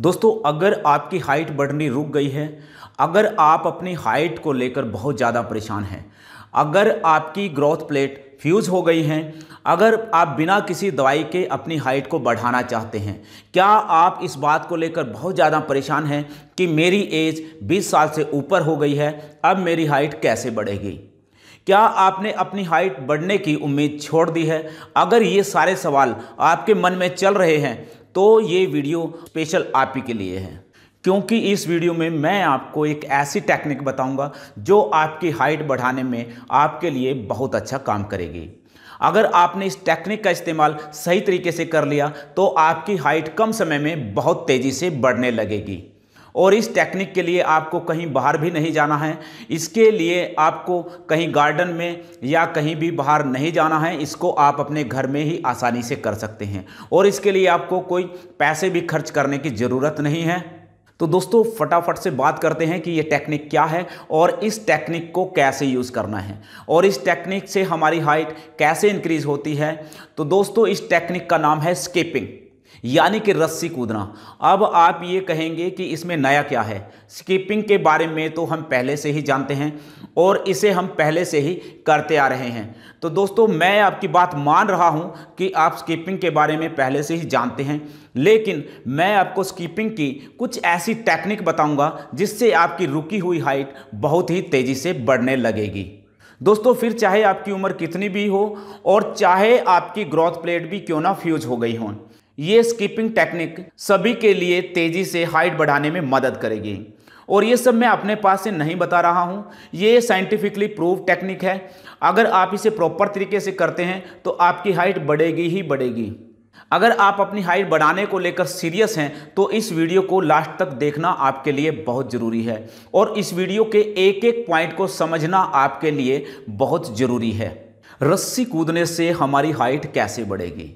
दोस्तों अगर आपकी हाइट बढ़नी रुक गई है अगर आप अपनी हाइट को लेकर बहुत ज़्यादा परेशान हैं अगर आपकी ग्रोथ प्लेट फ्यूज हो गई हैं अगर आप बिना किसी दवाई के अपनी हाइट को बढ़ाना चाहते हैं क्या आप इस बात को लेकर बहुत ज़्यादा परेशान हैं कि मेरी एज 20 साल से ऊपर हो गई है अब मेरी हाइट कैसे बढ़ेगी क्या आपने अपनी हाइट बढ़ने की उम्मीद छोड़ दी है अगर ये सारे सवाल आपके मन में चल रहे हैं तो ये वीडियो स्पेशल आप ही के लिए है क्योंकि इस वीडियो में मैं आपको एक ऐसी टेक्निक बताऊंगा जो आपकी हाइट बढ़ाने में आपके लिए बहुत अच्छा काम करेगी अगर आपने इस टेक्निक का इस्तेमाल सही तरीके से कर लिया तो आपकी हाइट कम समय में बहुत तेज़ी से बढ़ने लगेगी और इस टेक्निक के लिए आपको कहीं बाहर भी नहीं जाना है इसके लिए आपको कहीं गार्डन में या कहीं भी बाहर नहीं जाना है इसको आप अपने घर में ही आसानी से कर सकते हैं और इसके लिए आपको कोई पैसे भी खर्च करने की ज़रूरत नहीं है तो दोस्तों फटाफट से बात करते हैं कि ये टेक्निक क्या है और इस टेक्निक को कैसे यूज़ करना है और इस टेक्निक से हमारी हाइट कैसे इंक्रीज़ होती है तो दोस्तों इस टेक्निक का नाम है स्केपिंग यानी कि रस्सी कूदना अब आप ये कहेंगे कि इसमें नया क्या है स्कीपिंग के बारे में तो हम पहले से ही जानते हैं और इसे हम पहले से ही करते आ रहे हैं तो दोस्तों मैं आपकी बात मान रहा हूँ कि आप स्कीपिंग के बारे में पहले से ही जानते हैं लेकिन मैं आपको स्कीपिंग की कुछ ऐसी टेक्निक बताऊंगा जिससे आपकी रुकी हुई हाइट बहुत ही तेज़ी से बढ़ने लगेगी दोस्तों फिर चाहे आपकी उम्र कितनी भी हो और चाहे आपकी ग्रोथ प्लेट भी क्यों ना फ्यूज हो गई हों ये स्कीपिंग टेक्निक सभी के लिए तेजी से हाइट बढ़ाने में मदद करेगी और ये सब मैं अपने पास से नहीं बता रहा हूँ ये साइंटिफिकली प्रूव टेक्निक है अगर आप इसे प्रॉपर तरीके से करते हैं तो आपकी हाइट बढ़ेगी ही बढ़ेगी अगर आप अपनी हाइट बढ़ाने को लेकर सीरियस हैं तो इस वीडियो को लास्ट तक देखना आपके लिए बहुत ज़रूरी है और इस वीडियो के एक एक पॉइंट को समझना आपके लिए बहुत ज़रूरी है रस्सी कूदने से हमारी हाइट कैसे बढ़ेगी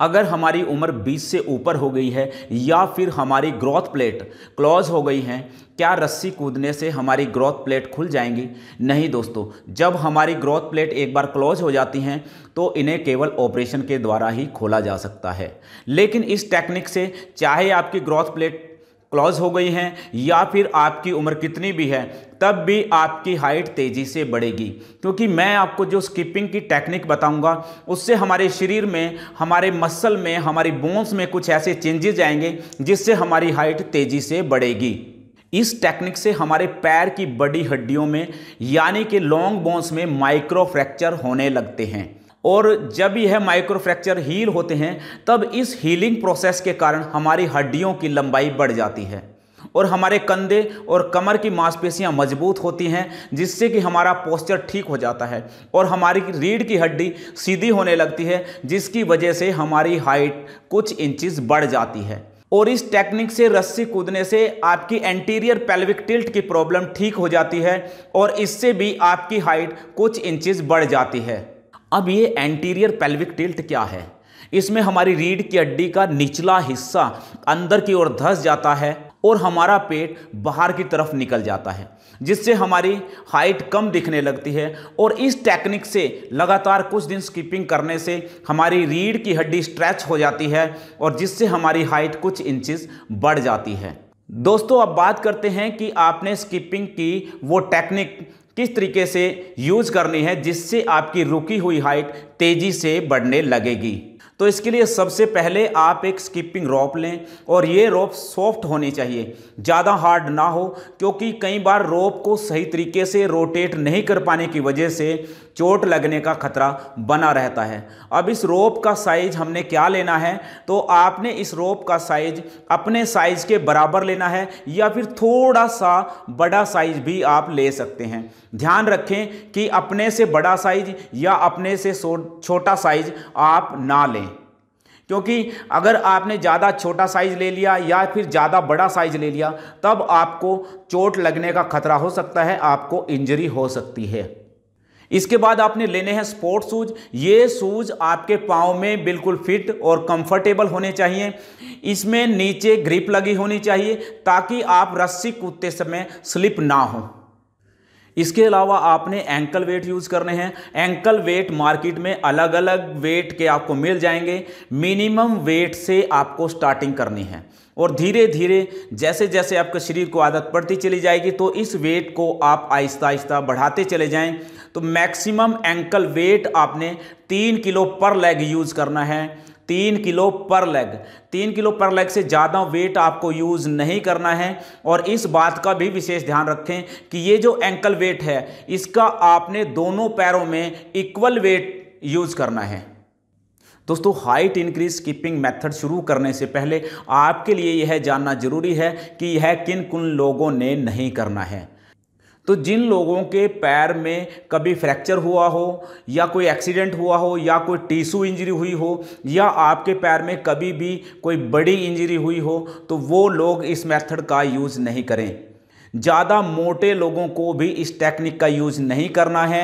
अगर हमारी उम्र 20 से ऊपर हो गई है या फिर हमारी ग्रोथ प्लेट क्लोज हो गई हैं क्या रस्सी कूदने से हमारी ग्रोथ प्लेट खुल जाएंगी नहीं दोस्तों जब हमारी ग्रोथ प्लेट एक बार क्लोज हो जाती हैं तो इन्हें केवल ऑपरेशन के द्वारा ही खोला जा सकता है लेकिन इस टेक्निक से चाहे आपकी ग्रोथ प्लेट क्लॉज हो गई हैं या फिर आपकी उम्र कितनी भी है तब भी आपकी हाइट तेज़ी से बढ़ेगी क्योंकि मैं आपको जो स्किपिंग की टेक्निक बताऊंगा उससे हमारे शरीर में हमारे मसल में हमारी बोन्स में कुछ ऐसे चेंजेज आएंगे जिससे हमारी हाइट तेज़ी से बढ़ेगी इस टेक्निक से हमारे पैर की बड़ी हड्डियों में यानी कि लॉन्ग बोन्स में माइक्रो फ्रैक्चर होने लगते हैं और जब यह माइक्रोफ्रैक्चर हील होते हैं तब इस हीलिंग प्रोसेस के कारण हमारी हड्डियों की लंबाई बढ़ जाती है और हमारे कंधे और कमर की मांसपेशियां मजबूत होती हैं जिससे कि हमारा पोस्चर ठीक हो जाता है और हमारी रीढ़ की हड्डी सीधी होने लगती है जिसकी वजह से हमारी हाइट कुछ इंचज बढ़ जाती है और इस टेक्निक से रस्सी कूदने से आपकी एंटीरियर पेल्विक टिल्ट की प्रॉब्लम ठीक हो जाती है और इससे भी आपकी हाइट कुछ इंचज़ बढ़ जाती है अब ये एंटीरियर पेल्विक टिल्ट क्या है इसमें हमारी रीढ़ की हड्डी का निचला हिस्सा अंदर की ओर धस जाता है और हमारा पेट बाहर की तरफ निकल जाता है जिससे हमारी हाइट कम दिखने लगती है और इस टेक्निक से लगातार कुछ दिन स्कीपिंग करने से हमारी रीढ़ की हड्डी स्ट्रेच हो जाती है और जिससे हमारी हाइट कुछ इंचज बढ़ जाती है दोस्तों अब बात करते हैं कि आपने स्किपिंग की वो टेक्निक किस तरीके से यूज करनी है जिससे आपकी रुकी हुई हाइट तेजी से बढ़ने लगेगी तो इसके लिए सबसे पहले आप एक स्किपिंग रोप लें और ये रोप सॉफ्ट होनी चाहिए ज़्यादा हार्ड ना हो क्योंकि कई बार रोप को सही तरीके से रोटेट नहीं कर पाने की वजह से चोट लगने का खतरा बना रहता है अब इस रोप का साइज हमने क्या लेना है तो आपने इस रोप का साइज अपने साइज के बराबर लेना है या फिर थोड़ा सा बड़ा साइज भी आप ले सकते हैं ध्यान रखें कि अपने से बड़ा साइज या अपने से छोटा साइज आप ना लें क्योंकि अगर आपने ज़्यादा छोटा साइज ले लिया या फिर ज़्यादा बड़ा साइज ले लिया तब आपको चोट लगने का खतरा हो सकता है आपको इंजरी हो सकती है इसके बाद आपने लेने हैं स्पोर्ट शूज ये शूज आपके पाँव में बिल्कुल फिट और कंफर्टेबल होने चाहिए इसमें नीचे ग्रिप लगी होनी चाहिए ताकि आप रस्सी कूदते समय स्लिप ना हो इसके अलावा आपने एंकल वेट यूज़ करने हैं एंकल वेट मार्केट में अलग अलग वेट के आपको मिल जाएंगे मिनिमम वेट से आपको स्टार्टिंग करनी है और धीरे धीरे जैसे जैसे आपके शरीर को आदत पड़ती चली जाएगी तो इस वेट को आप आहिस्ता आहिस्ता बढ़ाते चले जाएं तो मैक्सिमम एंकल वेट आपने तीन किलो पर लेग यूज़ करना है तीन किलो पर लेग तीन किलो पर लेग से ज़्यादा वेट आपको यूज़ नहीं करना है और इस बात का भी विशेष ध्यान रखें कि ये जो एंकल वेट है इसका आपने दोनों पैरों में इक्वल वेट यूज़ करना है दोस्तों हाइट इंक्रीज स्कीपिंग मेथड शुरू करने से पहले आपके लिए यह जानना जरूरी है कि यह किन किन लोगों ने नहीं करना है तो जिन लोगों के पैर में कभी फ्रैक्चर हुआ हो या कोई एक्सीडेंट हुआ हो या कोई टीसू इंजरी हुई हो या आपके पैर में कभी भी कोई बड़ी इंजरी हुई हो तो वो लोग इस मेथड का यूज़ नहीं करें ज़्यादा मोटे लोगों को भी इस टेक्निक का यूज़ नहीं करना है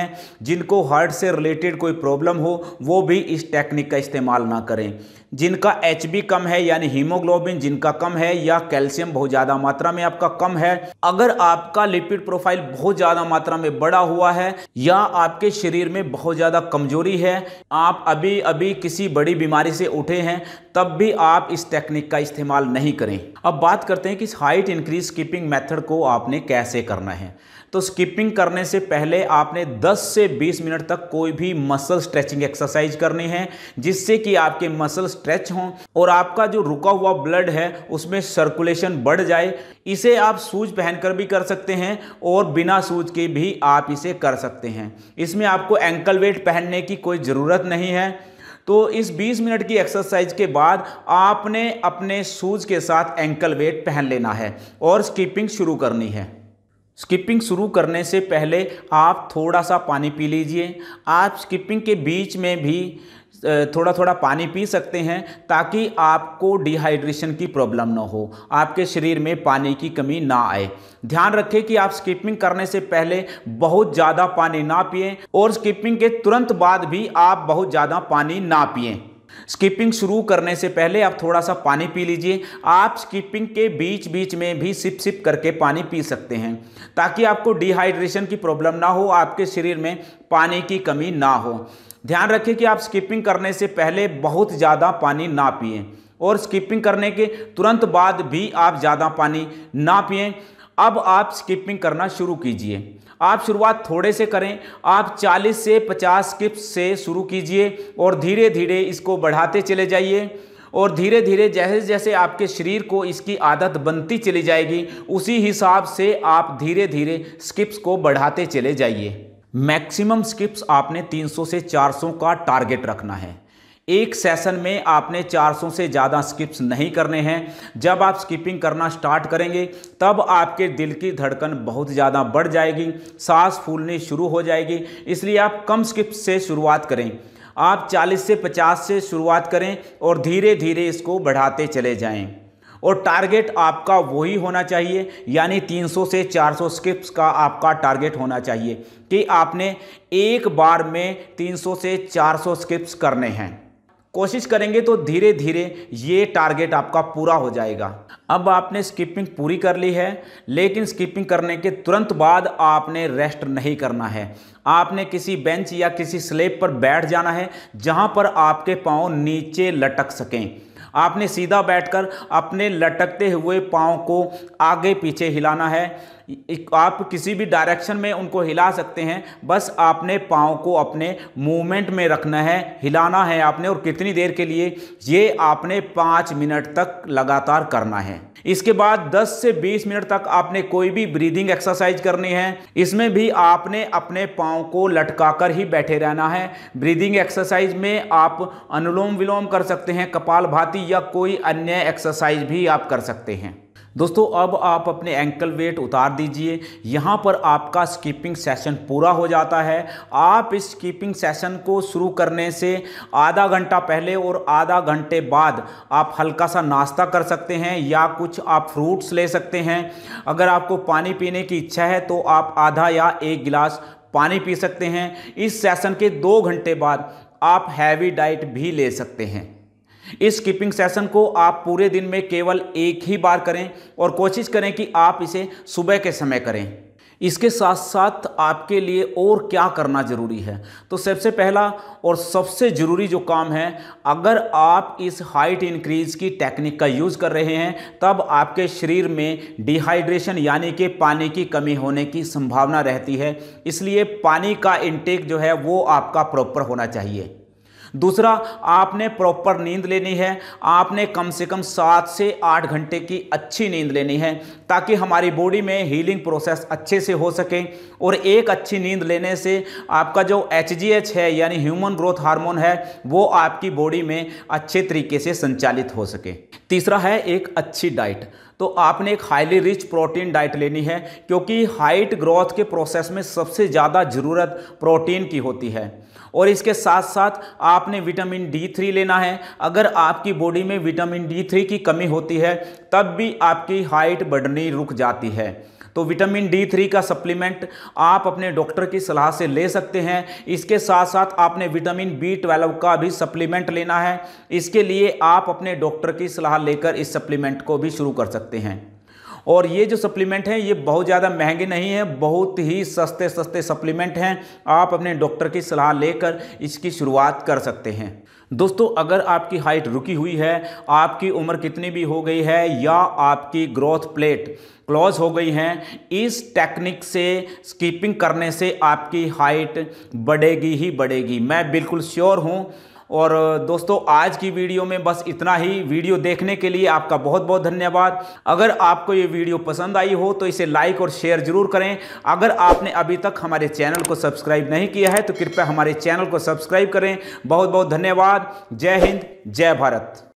जिनको हार्ट से रिलेटेड कोई प्रॉब्लम हो वो भी इस टेक्निक का इस्तेमाल ना करें जिनका एच कम है यानी हीमोग्लोबिन जिनका कम है या कैल्शियम बहुत ज़्यादा मात्रा में आपका कम है अगर आपका लिपिड प्रोफाइल बहुत ज़्यादा मात्रा में बड़ा हुआ है या आपके शरीर में बहुत ज़्यादा कमजोरी है आप अभी अभी किसी बड़ी बीमारी से उठे हैं तब भी आप इस टेक्निक का इस्तेमाल नहीं करें अब बात करते हैं कि इस हाइट इंक्रीज स्कीपिंग मैथड को आपने कैसे करना है तो स्किपिंग करने से पहले आपने 10 से 20 मिनट तक कोई भी मसल स्ट्रेचिंग एक्सरसाइज करनी है जिससे कि आपके मसल स्ट्रेच हों और आपका जो रुका हुआ ब्लड है उसमें सर्कुलेशन बढ़ जाए इसे आप सूज पहनकर भी कर सकते हैं और बिना सूज के भी आप इसे कर सकते हैं इसमें आपको एंकल वेट पहनने की कोई ज़रूरत नहीं है तो इस 20 मिनट की एक्सरसाइज के बाद आपने अपने शूज़ के साथ एंकल वेट पहन लेना है और स्कीपिंग शुरू करनी है स्किपिंग शुरू करने से पहले आप थोड़ा सा पानी पी लीजिए आप स्किपिंग के बीच में भी थोड़ा थोड़ा पानी पी सकते हैं ताकि आपको डिहाइड्रेशन की प्रॉब्लम ना हो आपके शरीर में पानी की कमी ना आए ध्यान रखें कि आप स्कीपिंग करने से पहले बहुत ज़्यादा पानी ना पिए और स्कीपिंग के तुरंत बाद भी आप बहुत ज़्यादा पानी ना पिए स्कीपिंग शुरू करने से पहले आप थोड़ा सा पानी पी लीजिए आप स्कीपिंग के बीच बीच में भी सिप सिप करके पानी पी सकते हैं ताकि आपको डिहाइड्रेशन की प्रॉब्लम ना हो आपके शरीर में पानी की कमी ना हो ध्यान रखें कि आप स्किपिंग करने से पहले बहुत ज़्यादा पानी ना पिए और स्किपिंग करने के तुरंत बाद भी आप ज़्यादा पानी ना पिए अब आप स्किपिंग करना शुरू कीजिए आप शुरुआत थोड़े से करें आप 40 से 50 स्किप्स से शुरू कीजिए और धीरे धीरे इसको बढ़ाते चले जाइए और धीरे धीरे जैसे जैसे आपके शरीर को इसकी आदत बनती चली जाएगी उसी हिसाब से आप धीरे धीरे स्किप्स को बढ़ाते चले जाइए मैक्सिमम स्किप्स आपने 300 से 400 का टारगेट रखना है एक सेशन में आपने 400 से ज़्यादा स्किप्स नहीं करने हैं जब आप स्किपिंग करना स्टार्ट करेंगे तब आपके दिल की धड़कन बहुत ज़्यादा बढ़ जाएगी सांस फूलनी शुरू हो जाएगी इसलिए आप कम स्किप्स से शुरुआत करें आप 40 से 50 से शुरुआत करें और धीरे धीरे इसको बढ़ाते चले जाएं और टारगेट आपका वही होना चाहिए यानी 300 से 400 स्किप्स का आपका टारगेट होना चाहिए कि आपने एक बार में 300 से 400 स्किप्स करने हैं कोशिश करेंगे तो धीरे धीरे ये टारगेट आपका पूरा हो जाएगा अब आपने स्किपिंग पूरी कर ली है लेकिन स्किपिंग करने के तुरंत बाद आपने रेस्ट नहीं करना है आपने किसी बेंच या किसी स्लेब पर बैठ जाना है जहाँ पर आपके पाँव नीचे लटक सकें आपने सीधा बैठकर अपने लटकते हुए पाँव को आगे पीछे हिलाना है आप किसी भी डायरेक्शन में उनको हिला सकते हैं बस आपने पाँव को अपने मूवमेंट में रखना है हिलाना है आपने और कितनी देर के लिए ये आपने पाँच मिनट तक लगातार करना है इसके बाद 10 से 20 मिनट तक आपने कोई भी ब्रीदिंग एक्सरसाइज करनी है इसमें भी आपने अपने पाँव को लटकाकर ही बैठे रहना है ब्रीदिंग एक्सरसाइज में आप अनुलोम विलोम कर सकते हैं कपाल भाती या कोई अन्य एक्सरसाइज भी आप कर सकते हैं दोस्तों अब आप अपने एंकल वेट उतार दीजिए यहाँ पर आपका स्कीपिंग सेशन पूरा हो जाता है आप इस स्कीपिंग सेशन को शुरू करने से आधा घंटा पहले और आधा घंटे बाद आप हल्का सा नाश्ता कर सकते हैं या कुछ आप फ्रूट्स ले सकते हैं अगर आपको पानी पीने की इच्छा है तो आप आधा या एक गिलास पानी पी सकते हैं इस सेशन के दो घंटे बाद आप हैवी डाइट भी ले सकते हैं इस स्कीपिंग सेशन को आप पूरे दिन में केवल एक ही बार करें और कोशिश करें कि आप इसे सुबह के समय करें इसके साथ साथ आपके लिए और क्या करना ज़रूरी है तो सबसे पहला और सबसे ज़रूरी जो काम है अगर आप इस हाइट इंक्रीज़ की टेक्निक का यूज़ कर रहे हैं तब आपके शरीर में डिहाइड्रेशन यानी कि पानी की कमी होने की संभावना रहती है इसलिए पानी का इंटेक जो है वो आपका प्रॉपर होना चाहिए दूसरा आपने प्रॉपर नींद लेनी है आपने कम से कम सात से आठ घंटे की अच्छी नींद लेनी है ताकि हमारी बॉडी में हीलिंग प्रोसेस अच्छे से हो सके और एक अच्छी नींद लेने से आपका जो एच है यानी ह्यूमन ग्रोथ हार्मोन है वो आपकी बॉडी में अच्छे तरीके से संचालित हो सके तीसरा है एक अच्छी डाइट तो आपने एक हाईली रिच प्रोटीन डाइट लेनी है क्योंकि हाइट ग्रोथ के प्रोसेस में सबसे ज़्यादा ज़रूरत प्रोटीन की होती है और इसके साथ साथ आपने विटामिन डी थ्री लेना है अगर आपकी बॉडी में विटामिन डी थ्री की कमी होती है तब भी आपकी हाइट बढ़नी रुक जाती है तो विटामिन डी थ्री का सप्लीमेंट आप अपने डॉक्टर की सलाह से ले सकते हैं इसके साथ साथ आपने विटामिन बी ट्वेल्व का भी सप्लीमेंट लेना है इसके लिए आप अपने डॉक्टर की सलाह लेकर इस सप्लीमेंट को भी शुरू कर सकते हैं और ये जो सप्लीमेंट हैं ये बहुत ज़्यादा महंगे नहीं हैं बहुत ही सस्ते सस्ते सप्लीमेंट हैं आप अपने डॉक्टर की सलाह लेकर इसकी शुरुआत कर सकते हैं दोस्तों अगर आपकी हाइट रुकी हुई है आपकी उम्र कितनी भी हो गई है या आपकी ग्रोथ प्लेट क्लोज हो गई हैं इस टेक्निक से स्कीपिंग करने से आपकी हाइट बढ़ेगी ही बढ़ेगी मैं बिल्कुल श्योर हूँ और दोस्तों आज की वीडियो में बस इतना ही वीडियो देखने के लिए आपका बहुत बहुत धन्यवाद अगर आपको ये वीडियो पसंद आई हो तो इसे लाइक और शेयर जरूर करें अगर आपने अभी तक हमारे चैनल को सब्सक्राइब नहीं किया है तो कृपया हमारे चैनल को सब्सक्राइब करें बहुत बहुत धन्यवाद जय हिंद जय भारत